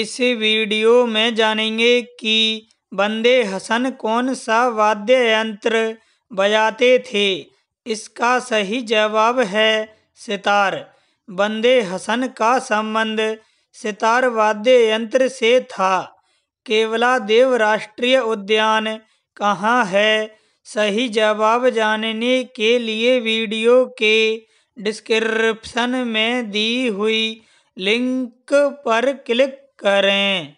इस वीडियो में जानेंगे कि बंदे हसन कौन सा वाद्य यंत्र बजाते थे इसका सही जवाब है सितार बंदे हसन का संबंध सितार वाद्य यंत्र से था केवला देव राष्ट्रीय उद्यान कहाँ है सही जवाब जानने के लिए वीडियो के डिस्क्रिप्शन में दी हुई लिंक पर क्लिक करें